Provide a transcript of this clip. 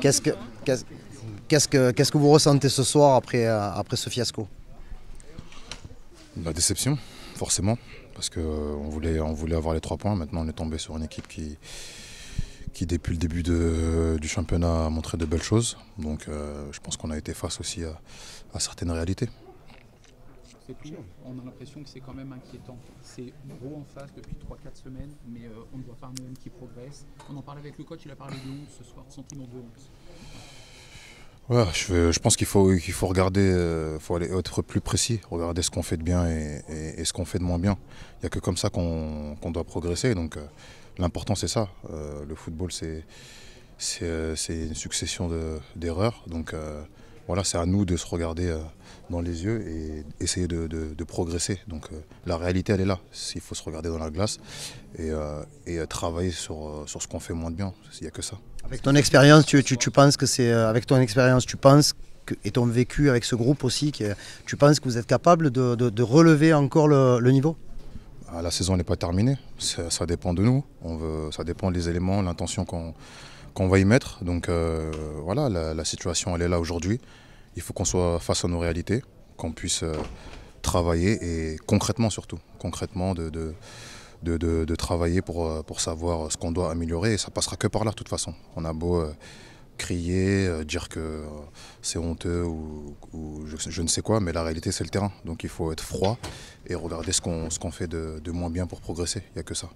Qu'est-ce que, qu'est-ce qu'est-ce que vous ressentez ce soir après, euh, après ce fiasco La déception, forcément, parce qu'on euh, voulait, on voulait avoir les trois points. Maintenant, on est tombé sur une équipe qui, qui depuis le début du championnat, a montré de belles choses. Donc, euh, je pense qu'on a été face aussi à certaines réalités. On a l'impression que c'est quand même inquiétant. C'est gros en face depuis 3-4 semaines, mais euh, on ne voit pas un OM qui progresse. On en parlait avec le coach, il a parlé de nous ce soir, sentiment de je, pense qu'il faut, regarder, euh, faut aller être plus précis, regarder ce qu'on fait de bien et, ce qu'on fait de moins bien. Il n'y a que comme ça qu'on doit progresser. Donc euh, l'important c'est ça. le football c'est une succession d'erreurs voilà, c'est à nous de se regarder euh, dans les yeux et essayer de, progresser. Donc euh, la réalité, elle est là. Il faut se regarder dans la glace et, euh, travailler sur, ce qu'on fait moins de bien. s'il n'y a que ça. Avec ton expérience, tu, penses que c'est avec ton expérience, tu penses que, et ton vécu avec ce groupe aussi, que, tu penses que vous êtes capable de, relever encore le, niveau ah, La saison n'est pas terminée. Ça, ça, dépend de nous. On veut, ça dépend des éléments, l'intention qu'on qu'on va y mettre. Donc euh, voilà, la, situation, elle est là aujourd'hui. Il faut qu'on soit face à nos réalités, qu'on puisse euh, travailler et concrètement surtout, concrètement de, de, travailler pour, euh, pour savoir ce qu'on doit améliorer. Et ça passera que par là de toute façon. On a beau crier, dire que c'est honteux ou, je, ne sais quoi, mais la réalité c'est le terrain. Donc il faut être froid et regarder ce qu'on fait de, de moins bien pour progresser. Il n'y a que ça.